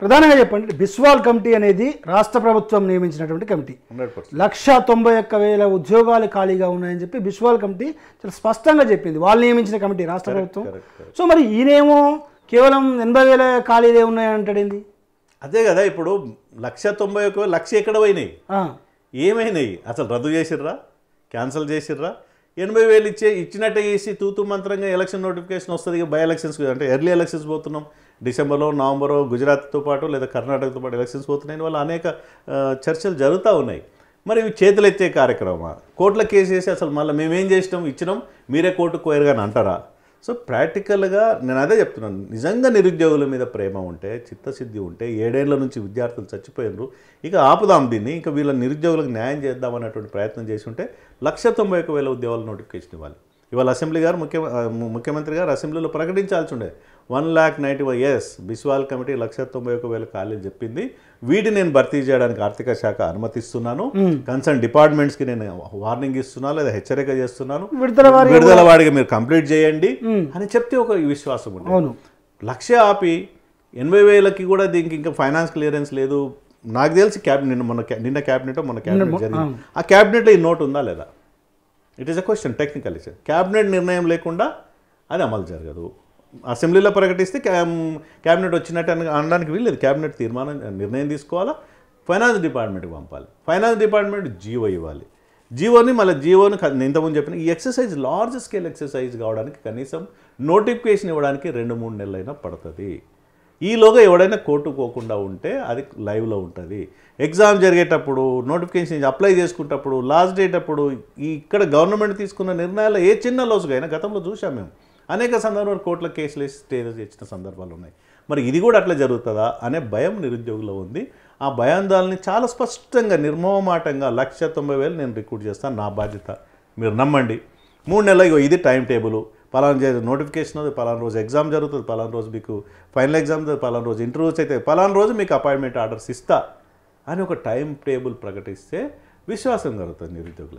ప్రధానంగా చెప్పండి బిస్వాల్ కమిటీ అనేది రాష్ట్ర ప్రభుత్వం నియమించినటువంటి కమిటీ లక్ష తొంభై ఒక్క వేల ఉద్యోగాలు ఖాళీగా ఉన్నాయని చెప్పి బిస్వాల్ కమిటీ చాలా స్పష్టంగా చెప్పింది వాళ్ళు నియమించిన కమిటీ రాష్ట్ర ప్రభుత్వం సో మరి ఈయనేమో కేవలం ఎనభై వేల ఖాళీలే అంటాడింది అదే కదా ఇప్పుడు లక్ష తొంభై ఒక్క లక్ష ఎక్కడ పోయినాయి ఏమైనాయి అసలు రద్దు చేసిర్రా క్యాన్సిల్ చేసిర్రా ఎనభై వేలు ఇచ్చే ఇచ్చినట్టే చేసి తూతూ మంత్రంగా ఎలక్షన్ నోటిఫికేషన్ వస్తుంది బై ఎలక్షన్స్ అంటే ఎర్లీ ఎలక్షన్స్ పోతున్నాం డిసెంబర్లో నవంబర్లో గుజరాత్తో పాటు లేదా కర్ణాటకతో పాటు ఎలక్షన్స్ పోతున్నాయని వాళ్ళు అనేక చర్చలు జరుగుతూ ఉన్నాయి మరి ఇవి చేతులెత్తే కార్యక్రమం కోర్టులో కేసు వేసి అసలు మళ్ళీ మేమేం చేసినాం ఇచ్చినాం మీరే కోర్టుకు కానీ అంటారా సో ప్రాక్టికల్గా నేను అదే చెప్తున్నాను నిజంగా నిరుద్యోగుల మీద ప్రేమ ఉంటే చిత్తశుద్ధి ఉంటే ఏడేళ్ల నుంచి విద్యార్థులు చచ్చిపోయినరు ఇక ఆపుదాం దీన్ని ఇంకా వీళ్ళ నిరుద్యోగులకు న్యాయం చేద్దాం ప్రయత్నం చేసి ఉంటే లక్ష తొంభై ఒక వేల ఉద్యోగాలు నోటిఫికేషన్ ఇవ్వాలి ఇవాళ అసెంబ్లీ గారు ముఖ్య ముఖ్యమంత్రి గారు అసెంబ్లీలో ప్రకటించాల్సి ఉండే one lakh ninety Y S Biswal committee లక్ష తొంభై ఒక వేల ఖాళీలు చెప్పింది వీటిని నేను భర్తీ చేయడానికి ఆర్థిక శాఖ అనుమతిస్తున్నాను కన్సర్న్ డిపార్ట్మెంట్స్కి నేను వార్నింగ్ ఇస్తున్నాను లేదా హెచ్చరిక చేస్తున్నాను విడుదల వాడికి మీరు కంప్లీట్ చేయండి అని చెప్తే ఒక విశ్వాసం ఉంది లక్ష్య ఆపి ఎనభై వేలకి కూడా దీనికి ఇంకా ఫైనాన్స్ క్లియరెన్స్ లేదు నాకు తెలిసి క్యాబినెట్ మొన్న నిన్న క్యాబినెట్ మొన్న క్యాబినెట్ జరిగింది ఆ క్యాబినెట్లో ఈ నోట్ ఉందా లేదా it is a question technical ఇచ్చే క్యాబినెట్ నిర్ణయం లేకుండా అది అమలు జరగదు అసెంబ్లీలో ప్రకటిస్తే క్యాబినెట్ వచ్చినట్టు అని అనడానికి వీల్లేదు క్యాబినెట్ తీర్మానం నిర్ణయం తీసుకోవాలా ఫైనాన్స్ డిపార్ట్మెంట్కి పంపాలి ఫైనాన్స్ డిపార్ట్మెంట్ జీవో ఇవ్వాలి జీవోని మళ్ళీ జీవోని ఇంతకుముందు చెప్పిన ఈ ఎక్సర్సైజ్ లార్జ్ స్కేల్ ఎక్సర్సైజ్ కావడానికి కనీసం నోటిఫికేషన్ ఇవ్వడానికి రెండు మూడు నెలలైనా పడుతుంది ఈలోగా ఎవడైనా కోర్టు పోకుండా ఉంటే అది లైవ్లో ఉంటుంది ఎగ్జామ్ జరిగేటప్పుడు నోటిఫికేషన్ అప్లై చేసుకునేటప్పుడు లాస్ట్ డేటప్పుడు ఈ ఇక్కడ గవర్నమెంట్ తీసుకున్న నిర్ణయాలు ఏ చిన్న లోసుగైనా గతంలో చూసాం మేము అనేక సందర్భాలు కోర్టుల కేసులు వేసి స్టే ఇచ్చిన సందర్భాలు ఉన్నాయి మరి ఇది కూడా అట్లా జరుగుతుందా అనే భయం నిరుద్యోగులో ఉంది ఆ భయాందాలని చాలా స్పష్టంగా నిర్మోహమాటంగా లక్ష తొంభై వేలు నేను రిక్రూట్ చేస్తాను నా బాధ్యత మీరు నమ్మండి మూడు నెలలు ఇది టైం టేబుల్ పలానా నోటిఫికేషన్ అది పలానా రోజు ఎగ్జామ్ జరుగుతుంది పలానా రోజు మీకు ఫైనల్ ఎగ్జామ్ పలానా రోజు ఇంటర్వ్యూస్ అయితే పలానా రోజు మీకు అపాయింట్మెంట్ ఆర్డర్స్ ఇస్తా అని ఒక టైం టేబుల్ ప్రకటిస్తే విశ్వాసం కలుగుతుంది నిరుద్యోగులకు